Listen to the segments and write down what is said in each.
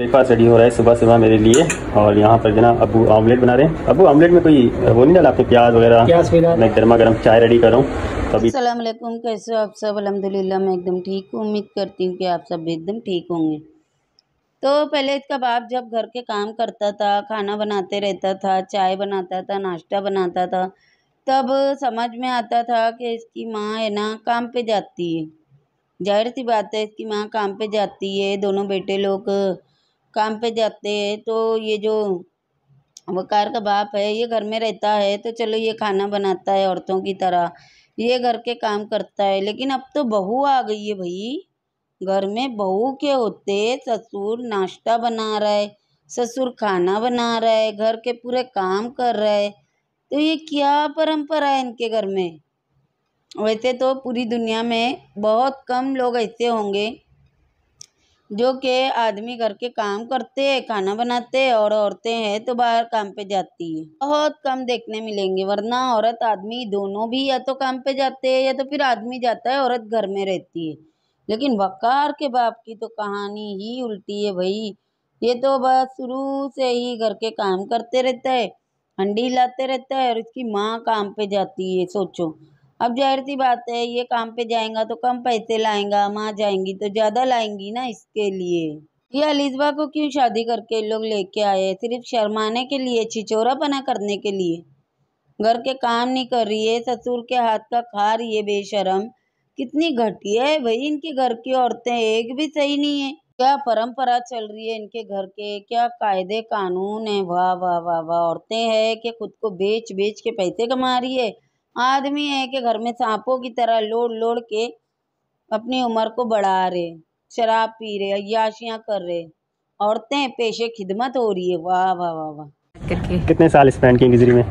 Breakfast ready हो रहा है सुबह सुबह मेरे लिए और यहाँ पर जना अबू ऑमलेट बना रहे हैं अबू ऑमलेट में कोई वो नहीं डाला आपने प्याज वगैरह मैं गर्मा गर्म चाय रेडी कर रहा हूँ तो अभी असलम कैसे हो आप सब अलहमदिल्ला मैं एकदम ठीक हूँ उम्मीद करती हूँ कि आप सब भी एकदम ठीक होंगे तो पहले इसका बाप जब घर के काम करता था खाना बनाते रहता था चाय बनाता था नाश्ता बनाता था तब समझ में आता था कि इसकी माँ है ना काम पे जाती है जाहिर सी बात है इसकी माँ काम पे जाती है दोनों बेटे लोग काम पे जाते हैं तो ये जो वक़ार का बाप है ये घर में रहता है तो चलो ये खाना बनाता है औरतों की तरह ये घर के काम करता है लेकिन अब तो बहू आ गई है भाई घर में बहू के होते ससुर नाश्ता बना रहा है ससुर खाना बना रहा है घर के पूरे काम कर रहा है तो ये क्या परंपरा है इनके घर में वैसे तो पूरी दुनिया में बहुत कम लोग ऐसे होंगे जो कि आदमी घर के काम करते हैं खाना बनाते हैं और औरतें हैं तो बाहर काम पे जाती है बहुत कम देखने मिलेंगे वरना औरत आदमी दोनों भी या तो काम पे जाते हैं या तो फिर आदमी जाता है औरत घर में रहती है लेकिन वकार के बाप की तो कहानी ही उल्टी है भाई ये तो बस शुरू से ही घर के काम करते रहता है हंडी लाते रहता है और इसकी माँ काम पे जाती है सोचो अब जाहिर सी बात है ये काम पे जाएगा तो कम पैसे लाएंगा माँ जाएंगी तो ज़्यादा लाएंगी ना इसके लिए ये अलिजबा को क्यों शादी करके लोग लेके आए सिर्फ शर्माने के लिए छिचोरा पना करने के लिए घर के काम नहीं कर रही है ससुर के हाथ का खा रही है बेशरम कितनी घटिया है भाई इनके घर की औरतें एक भी सही नहीं है क्या परंपरा चल रही है इनके घर के क्या कायदे कानून है वाह वाह वाह वाह औरतें हैं कि खुद को बेच बेच के पैसे कमा रही है आदमी है कि घर में सांपों की तरह लोड़ लोड़ के अपनी उम्र को बढ़ा रहे शराब पी रहे अयाशियाँ कर रहे औरतें पेशे खिदमत हो रही है वाह वाह वाह वाह कितने साल स्पेंड किए गुजरी में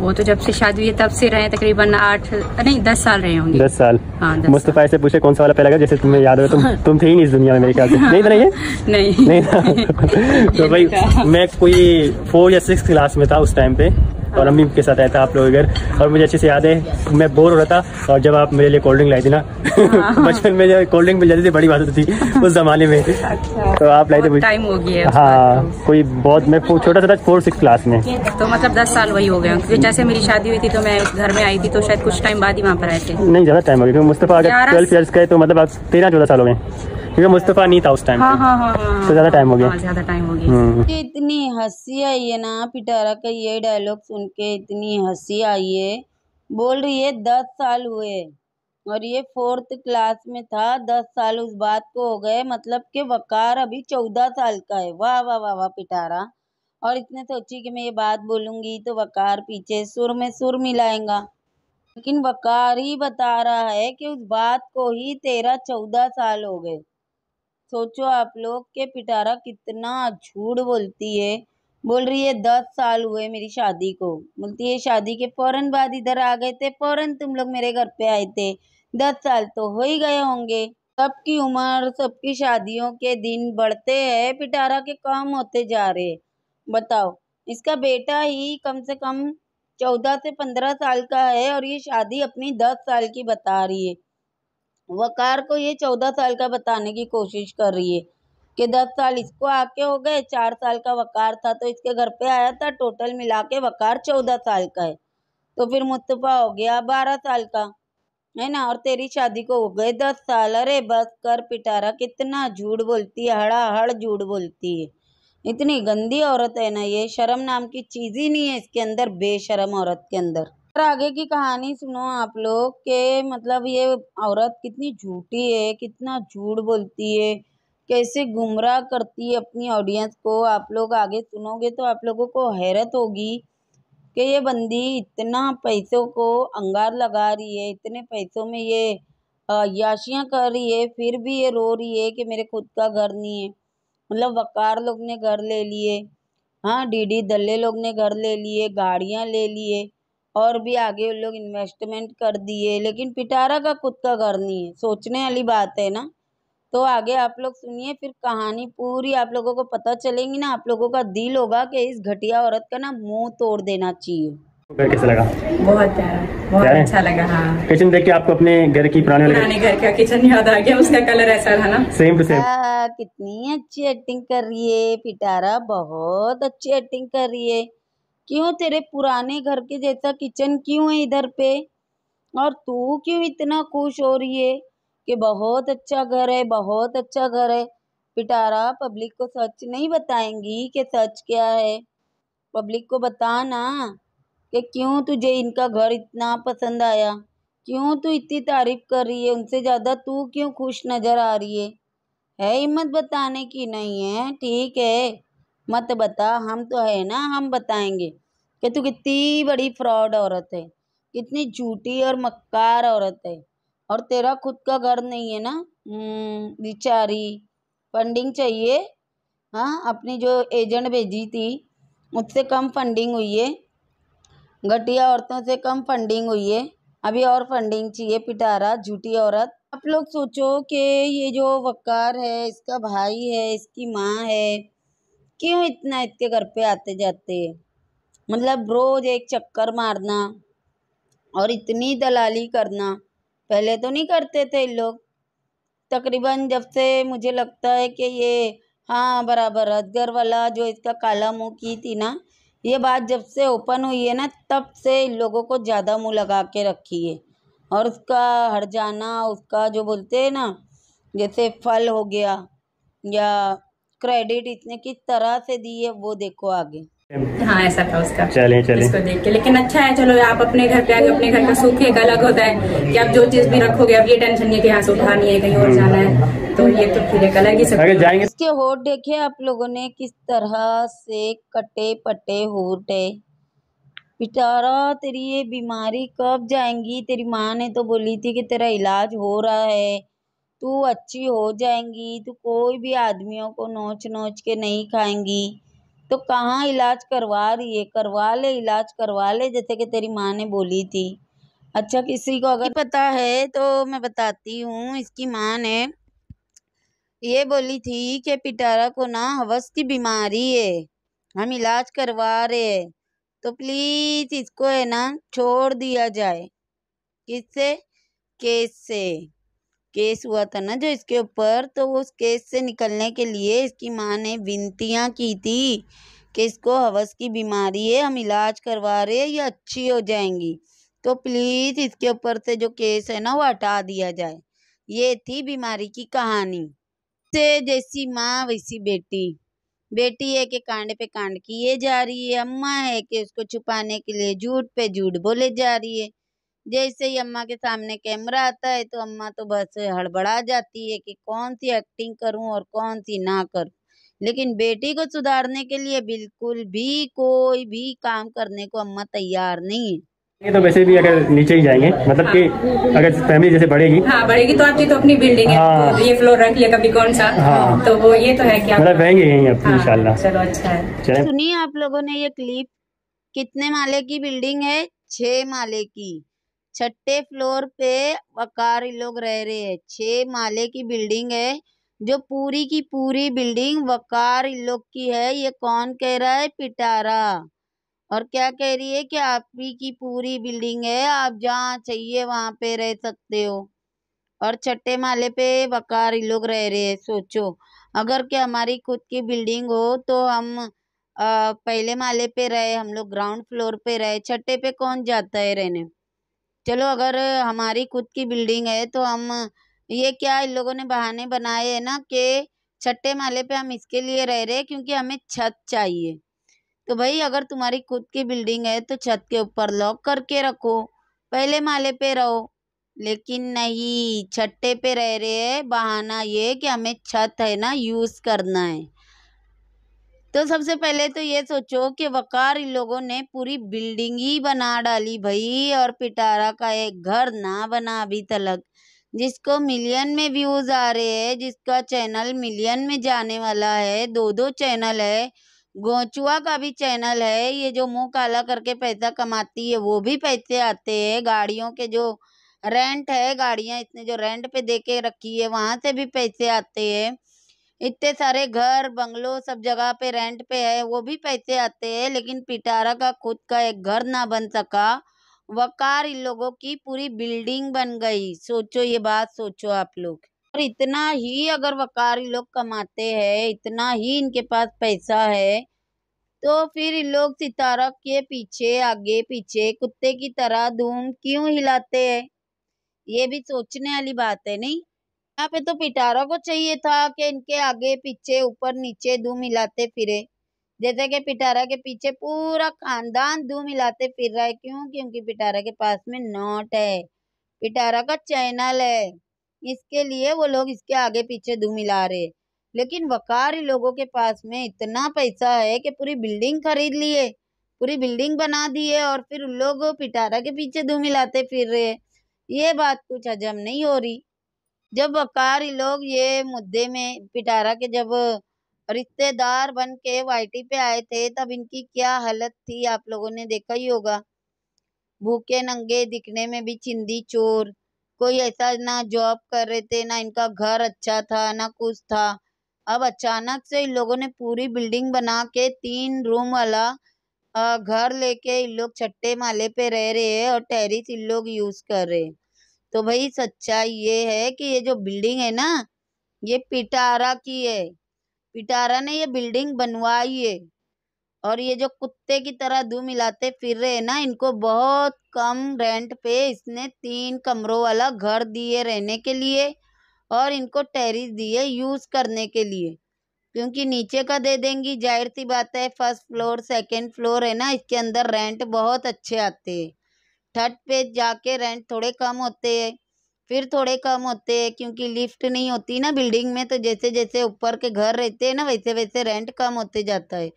वो तो जब से शादी हुई तब से रहे तकरीबन आठ नहीं दस साल रहे होंगे दस साल हाँ मुस्तफ़ा से पूछे कौन सा वाला पहला जैसे तुम्हें याद हो तो तुम हाँ। तुम थे ही नहीं इस दुनिया में मेरे ख्याल नहीं था ये नहीं नहीं तो भाई मैं कोई फोर या सिक्स क्लास में था उस टाइम पे और अम्मी के साथ आया था आप लोग इधर घर और मुझे अच्छे से याद है मैं बोर हो रहा था और जब आप मेरे लिए कोल्ड ड्रिंक लाई थी ना हाँ। बचपन में जब कोल्ड ड्रिंक मिल जाती थी बड़ी बात थी उस जमाने में अच्छा। तो आप लाई थे टाइम हो गया हाँ कोई बहुत मैं छोटा सा था फोर्थ सिक्स क्लास में तो मतलब दस साल वही हो गया क्योंकि जैसे मेरी शादी हुई थी तो मैं घर में आई थी तो शायद कुछ टाइम बाद ही वहाँ पर आए थे नहीं ज़्यादा टाइम हो गया मुस्तफ़ा अगर ट्वेल्थ ईयर्स का तो मतलब आप तेरह चौदह साल हो गए क्योंकि मुस्तफ़ा नहीं था उस टाइम हाँ, हाँ, हाँ, हाँ, तो ज़्यादा टाइम हो गया हाँ, हम्म। इतनी हंसी आई है ना पिटारा का ये डायलॉग सुन के इतनी हंसी आई है बोल रही है दस साल हुए और ये फोर्थ क्लास में था दस साल उस बात को हो गए मतलब के वकार अभी चौदह साल का है वाह वाह वाह वाह पिटारा और इतने सोची कि मैं ये बात बोलूंगी तो वकार पीछे सुर में सुर मिलाएगा लेकिन वकार ही बता रहा है कि उस बात को ही तेरह चौदह साल हो गए सोचो आप लोग के पिटारा कितना झूठ बोलती है बोल रही है दस साल हुए मेरी शादी को बोलती है शादी के फ़ौरन बाद इधर आ गए थे फ़ौरन तुम लोग मेरे घर पे आए थे दस साल तो हो ही गए होंगे सबकी उम्र सबकी शादियों के दिन बढ़ते हैं पिटारा के कम होते जा रहे बताओ इसका बेटा ही कम से कम चौदह से पंद्रह साल का है और ये शादी अपनी दस साल की बता रही है वकार को ये चौदह साल का बताने की कोशिश कर रही है कि दस साल इसको आके हो गए चार साल का वकार था तो इसके घर पे आया था टोटल मिला के वकार चौदह साल का है तो फिर मुस्तफ़ा हो गया बारह साल का है ना और तेरी शादी को हो गए दस साल अरे बस कर पिटारा कितना झूठ बोलती है हड़ाहड़ झूठ बोलती है इतनी गंदी औरत है ना ये शर्म नाम की चीज़ ही नहीं है इसके अंदर बेशरम औरत के अंदर और आगे की कहानी सुनो आप लोग के मतलब ये औरत कितनी झूठी है कितना झूठ बोलती है कैसे गुमराह करती है अपनी ऑडियंस को आप लोग आगे सुनोगे तो आप लोगों को हैरत होगी कि ये बंदी इतना पैसों को अंगार लगा रही है इतने पैसों में ये याशियाँ कर रही है फिर भी ये रो रही है कि मेरे खुद का घर नहीं है मतलब वकार लोग ने घर ले लिए हाँ डी डी दल्ले लोग ने घर ले लिए गाड़ियाँ ले लिए और भी आगे उन लोग इन्वेस्टमेंट कर दिए लेकिन पिटारा का कुत्ता घर नहीं है सोचने वाली बात है ना तो आगे आप लोग सुनिए फिर कहानी पूरी आप लोगों को पता चलेगी ना आप लोगों का दिल होगा कि इस घटिया औरत का ना मुंह तोड़ देना चाहिए कैसा लगा बहुत बहुत प्यारा अच्छा लगा हाँ किचन देख के आपको अपने घर की पुराने घर का किचन याद आ गया उसका कलर ऐसा था ना सेम टू सेम कितनी अच्छी एक्टिंग कर रही है पिटारा बहुत अच्छी एक्टिंग कर रही है क्यों तेरे पुराने घर के जैसा किचन क्यों है इधर पे और तू क्यों इतना खुश हो रही है कि बहुत अच्छा घर है बहुत अच्छा घर है पिटारा पब्लिक को सच नहीं बताएंगी कि सच क्या है पब्लिक को बताना कि क्यों तुझे इनका घर इतना पसंद आया क्यों तू इतनी तारीफ कर रही है उनसे ज़्यादा तू क्यों खुश नज़र आ रही है है हिम्मत बताने की नहीं है ठीक है मत बता हम तो है ना हम बताएंगे कि तू कितनी बड़ी फ्रॉड औरत है कितनी झूठी और मक्कार औरत है और तेरा खुद का घर नहीं है ना हम्म, बिचारी फंडिंग चाहिए हाँ अपनी जो एजेंट भेजी थी उससे कम फंडिंग हुई है घटिया औरतों से कम फंडिंग हुई है अभी और फंडिंग चाहिए पिटारा झूठी औरत आप लोग सोचो कि ये जो वकार है इसका भाई है इसकी माँ है क्यों इतना इसके घर पे आते जाते हैं मतलब रोज़ एक चक्कर मारना और इतनी दलाली करना पहले तो नहीं करते थे इन लोग तकरीबन जब से मुझे लगता है कि ये हाँ बराबर अजगर वाला जो इसका काला मुँह की थी ना ये बात जब से ओपन हुई है ना तब से इन लोगों को ज़्यादा मुँह लगा के रखी है और उसका हर जाना उसका जो बोलते हैं ना जैसे फल हो गया या क्रेडिट इसने किस तरह से दी है वो देखो आगे हाँ ऐसा था उसका चले चले इसको देख के लेकिन अच्छा है चलो आप अपने घर पे आके अपने घर का सुख एक अलग होता है कि आप जो चीज भी रखोगे अब ये टेंशन नहीं है कि यहाँ से उठानी है कहीं और जाना है तो ये तो फिर एक जाएंगे इसके होट देखे आप लोगों ने किस तरह से कटे पटे होट है बेचारा तेरी ये बीमारी कब जाएंगी तेरी माँ ने तो बोली थी कि तेरा इलाज हो रहा है तू अच्छी हो जाएंगी तू कोई भी आदमियों को नोच नोच के नहीं खाएंगी तो कहाँ इलाज करवा रही है करवा ले इलाज करवा ले जैसे कि तेरी माँ ने बोली थी अच्छा किसी को अगर पता है तो मैं बताती हूँ इसकी माँ ने ये बोली थी कि पिटारा को ना हवस की बीमारी है हम इलाज करवा रहे है तो प्लीज़ इसको है ना छोड़ दिया जाए किससे केस से केस हुआ था ना जो इसके ऊपर तो उस केस से निकलने के लिए इसकी माँ ने विनतियाँ की थी कि इसको हवस की बीमारी है हम इलाज करवा रहे हैं ये अच्छी हो जाएंगी तो प्लीज़ इसके ऊपर से जो केस है ना वो हटा दिया जाए ये थी बीमारी की कहानी से जैसी माँ वैसी बेटी बेटी है कि कांड पे कांड किए जा रही है अम्मा है कि उसको छुपाने के लिए झूठ पे झूठ बोले जा रही है जैसे ही अम्मा के सामने कैमरा आता है तो अम्मा तो बस हड़बड़ा जाती है कि कौन सी एक्टिंग करूं और कौन सी ना करूं लेकिन बेटी को सुधारने के लिए बिल्कुल भी कोई भी काम करने को अम्मा तैयार नहीं है ये तो वैसे भी अगर नीचे ही जाएंगे मतलब हाँ। कि अगर फैमिली जैसे बढ़ेगी हाँ बढ़ेगी तो आपकी तो अपनी बिल्डिंग है तो हाँ। तो ये फ्लोर रख लिया कभी कौन सा हाँ। तो वो ये तो है क्या मतलब रहेंगे यहीं अब हाँ। इंशाल्लाह चलो अच्छा है सुनिए आप लोगों ने ये क्लिप कितने माले की बिल्डिंग है छह माले की छठे फ्लोर पे वकारी लोग रह रहे हैं छह माले की बिल्डिंग है जो पूरी की पूरी बिल्डिंग वकार लोग की है ये कौन कह रहा है पिटारा और क्या कह रही है कि आप ही की पूरी बिल्डिंग है आप जहाँ चाहिए वहाँ पे रह सकते हो और छठे माले पे वकार लोग रह रहे हैं सोचो अगर कि हमारी खुद की बिल्डिंग हो तो हम आ, पहले माले पे रहे हम लोग ग्राउंड फ्लोर पे रहे छठे पे कौन जाता है रहने चलो अगर हमारी खुद की बिल्डिंग है तो हम ये क्या इन लोगों ने बहाने बनाए हैं ना कि छठे माले पे हम इसके लिए रह रहे हैं क्योंकि हमें छत चाहिए तो भाई अगर तुम्हारी खुद की बिल्डिंग है तो छत के ऊपर लॉक करके रखो पहले माले पे रहो लेकिन नहीं छठे पे रह रहे हैं बहाना ये कि हमें छत है ना यूज़ करना है तो सबसे पहले तो ये सोचो कि वकार इन लोगों ने पूरी बिल्डिंग ही बना डाली भाई और पिटारा का एक घर ना बना अभी तलक जिसको मिलियन में व्यूज आ रहे हैं जिसका चैनल मिलियन में जाने वाला है दो दो चैनल है गोचुआ का भी चैनल है ये जो मुंह काला करके पैसा कमाती है वो भी पैसे आते हैं गाड़ियों के जो रेंट है गाड़ियाँ इसने जो रेंट पे दे के रखी है वहाँ से भी पैसे आते हैं इतने सारे घर बंगलो सब जगह पे रेंट पे है वो भी पैसे आते हैं लेकिन पिटारा का खुद का एक घर ना बन सका वकार इन लोगों की पूरी बिल्डिंग बन गई सोचो ये बात सोचो आप लोग और इतना ही अगर वकार इन लोग कमाते हैं इतना ही इनके पास पैसा है तो फिर इन लोग सितारा के पीछे आगे पीछे कुत्ते की तरह धूम क्यों हिलाते हैं ये भी सोचने वाली बात है नहीं यहाँ पे तो पिटारा को चाहिए था कि इनके आगे पीछे ऊपर नीचे धू मिलाते फिरे जैसे कि पिटारा के पीछे पूरा खानदान धू मिलाते फिर रहा है क्यों क्योंकि पिटारा के पास में नोट है पिटारा का चैनल है इसके लिए वो लोग इसके आगे पीछे धू मिला रहे लेकिन वकार लोगों के पास में इतना पैसा है कि पूरी बिल्डिंग खरीद लिए पूरी बिल्डिंग बना दी है और फिर उन लोग पिटारा के पीछे धू मिलाते फिर रहे ये बात कुछ हजम नहीं हो रही जब वक़ारी लोग ये मुद्दे में पिटारा के जब रिश्तेदार बन के वाई पे आए थे तब इनकी क्या हालत थी आप लोगों ने देखा ही होगा भूखे नंगे दिखने में भी चिंदी चोर कोई ऐसा ना जॉब कर रहे थे ना इनका घर अच्छा था ना कुछ था अब अचानक से इन लोगों ने पूरी बिल्डिंग बना के तीन रूम वाला घर लेके इन लोग छठे माले पे रह रहे हैं और टेरिस इन लोग यूज़ कर रहे हैं तो भाई सच्चाई ये है कि ये जो बिल्डिंग है ना ये पिटारा की है पिटारा ने ये बिल्डिंग बनवाई है और ये जो कुत्ते की तरह दू मिलाते फिर रहे हैं ना इनको बहुत कम रेंट पे इसने तीन कमरों वाला घर दिए रहने के लिए और इनको टेरिस दिए यूज़ करने के लिए क्योंकि नीचे का दे देंगी जाहिर सी बात है फर्स्ट फ्लोर सेकंड फ्लोर है ना इसके अंदर रेंट बहुत अच्छे आते हैं थर्ड पे जाके रेंट थोड़े कम होते हैं फिर थोड़े कम होते हैं क्योंकि लिफ्ट नहीं होती ना बिल्डिंग में तो जैसे जैसे ऊपर के घर रहते हैं ना वैसे वैसे रेंट कम होते जाता है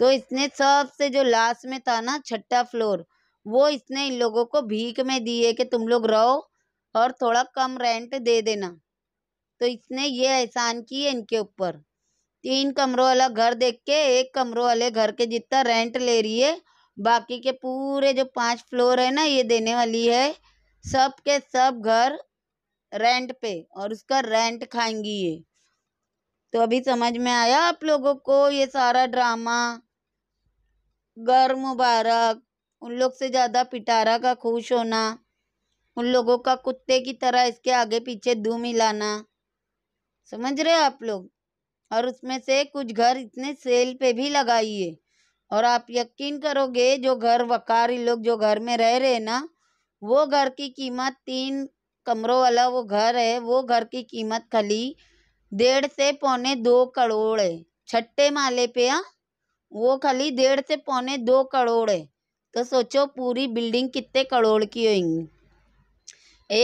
तो इसने सबसे जो लास्ट में था ना छठा फ्लोर वो इसने इन लोगों को भीख में दी है कि तुम लोग रहो और थोड़ा कम रेंट दे देना तो इसने ये एहसान की है इनके ऊपर तीन कमरों वाला घर देख के एक कमरों वाले घर के जितना रेंट ले रही है बाकी के पूरे जो पांच फ्लोर है ना ये देने वाली है सब के सब घर रेंट पे और उसका रेंट खाएंगी ये तो अभी समझ में आया आप लोगों को ये सारा ड्रामा घर मुबारक उन लोग से ज़्यादा पिटारा का खुश होना उन लोगों का कुत्ते की तरह इसके आगे पीछे धूम मिलाना समझ रहे आप लोग और उसमें से कुछ घर इतने सेल पे भी लगाइए और आप यकीन करोगे जो घर वकारी लोग जो घर में रह रहे ना वो घर की कीमत तीन कमरों वाला वो घर है वो घर की कीमत खाली डेढ़ से पौने दो करोड़ है छठे माले पे आ हाँ, वो खाली डेढ़ से पौने दो करोड़ है तो सोचो पूरी बिल्डिंग कितने करोड़ की होगी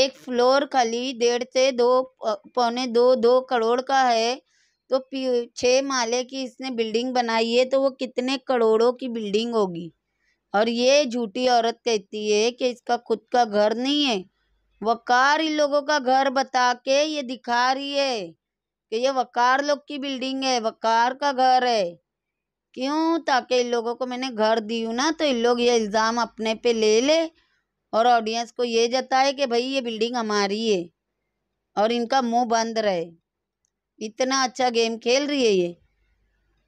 एक फ्लोर खाली डेढ़ से दो पौने दो दो करोड़ का है तो छः माले की इसने बिल्डिंग बनाई है तो वो कितने करोड़ों की बिल्डिंग होगी और ये झूठी औरत कहती है कि इसका खुद का घर नहीं है वकार इन लोगों का घर बता के ये दिखा रही है कि ये वकार लोग की बिल्डिंग है वकार का घर है क्यों ताकि इन लोगों को मैंने घर दी हूँ ना तो इन लोग ये इल्ज़ाम अपने पे ले ले और ऑडियंस को ये जताए कि भाई ये बिल्डिंग हमारी है और इनका मुंह बंद रहे इतना अच्छा गेम खेल रही है ये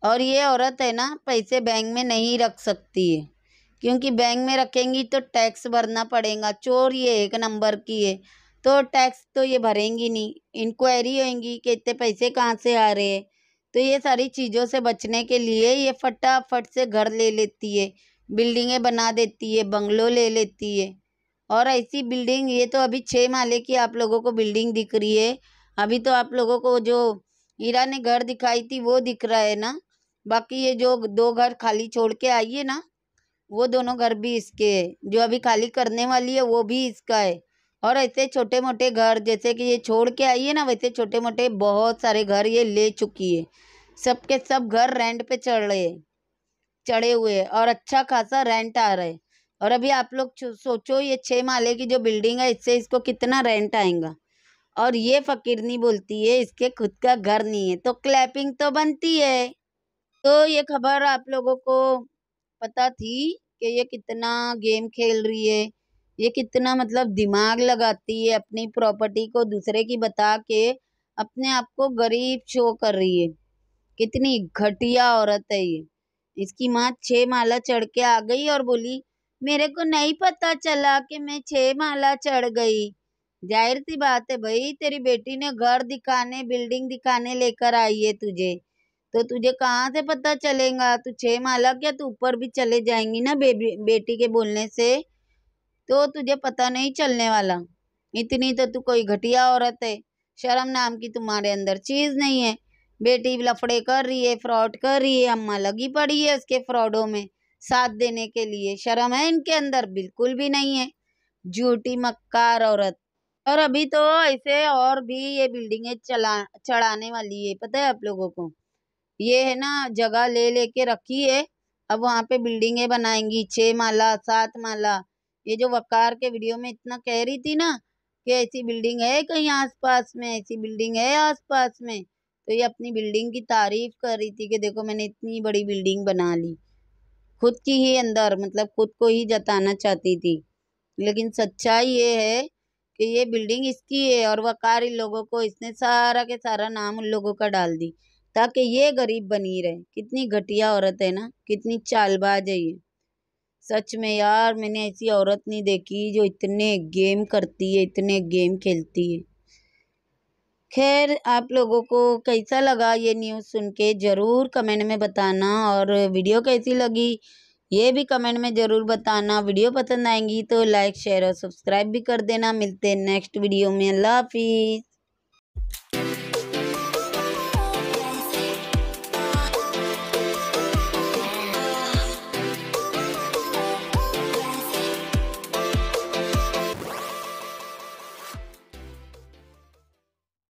और ये औरत है ना पैसे बैंक में नहीं रख सकती है क्योंकि बैंक में रखेंगी तो टैक्स भरना पड़ेगा चोर ये एक नंबर की है तो टैक्स तो ये भरेंगी नहीं इंक्वायरी होगी कि इतने पैसे कहाँ से आ रहे हैं तो ये सारी चीज़ों से बचने के लिए ये फटाफट से घर ले लेती है बिल्डिंगें बना देती है बंगलों ले लेती है और ऐसी बिल्डिंग ये तो अभी छः माले की आप लोगों को बिल्डिंग दिख रही है अभी तो आप लोगों को जो हीरा ने घर दिखाई थी वो दिख रहा है ना बाकी ये जो दो घर खाली छोड़ के आई है ना वो दोनों घर भी इसके है जो अभी खाली करने वाली है वो भी इसका है और ऐसे छोटे मोटे घर जैसे कि ये छोड़ के आई है ना वैसे छोटे मोटे बहुत सारे घर ये ले चुकी है सबके सब घर रेंट पे चढ़ रहे चढ़े हुए है और अच्छा खासा रेंट आ रहा है और अभी आप लोग सोचो ये छः माले की जो बिल्डिंग है इससे इसको कितना रेंट आएगा और ये फकीरनी बोलती है इसके खुद का घर नहीं है तो क्लैपिंग तो बनती है तो ये खबर आप लोगों को पता थी कि ये कितना गेम खेल रही है ये कितना मतलब दिमाग लगाती है अपनी प्रॉपर्टी को दूसरे की बता के अपने आप को गरीब शो कर रही है कितनी घटिया औरत है ये इसकी माँ छः माला चढ़ के आ गई और बोली मेरे को नहीं पता चला कि मैं छः माला चढ़ गई जाहिर सी बात है भाई तेरी बेटी ने घर दिखाने बिल्डिंग दिखाने लेकर आई है तुझे तो तुझे कहाँ से पता चलेगा तू छः माला क्या तू ऊपर भी चले जाएंगी ना बेबी बेटी के बोलने से तो तुझे पता नहीं चलने वाला इतनी तो तू कोई घटिया औरत है शर्म नाम की तुम्हारे अंदर चीज़ नहीं है बेटी लफड़े कर रही है फ्रॉड कर रही है अम्मा लगी पड़ी है उसके फ्रॉडों में साथ देने के लिए शर्म है इनके अंदर बिल्कुल भी नहीं है झूठी मक्कार औरत और अभी तो ऐसे और भी ये बिल्डिंगे चला चढ़ाने वाली है पता है आप लोगों को ये है ना जगह ले लेके रखी है अब वहाँ पे बिल्डिंगे बनाएंगी छः माला सात माला ये जो वकार के वीडियो में इतना कह रही थी ना कि ऐसी बिल्डिंग है कहीं आसपास में ऐसी बिल्डिंग है आसपास में तो ये अपनी बिल्डिंग की तारीफ कर रही थी कि देखो मैंने इतनी बड़ी बिल्डिंग बना ली खुद की ही अंदर मतलब खुद को ही जताना चाहती थी लेकिन सच्चाई ये है कि ये बिल्डिंग इसकी है और वकार इन लोगों को इसने सारा के सारा नाम उन लोगों का डाल दी ताकि ये गरीब बनी रहे कितनी घटिया औरत है ना कितनी चालबाज है ये सच में यार मैंने ऐसी औरत नहीं देखी जो इतने गेम करती है इतने गेम खेलती है खैर आप लोगों को कैसा लगा ये न्यूज़ सुन के ज़रूर कमेंट में बताना और वीडियो कैसी लगी ये भी कमेंट में ज़रूर बताना वीडियो पसंद आएंगी तो लाइक शेयर और सब्सक्राइब भी कर देना मिलते हैं नेक्स्ट वीडियो में अल्लाह हाफिज़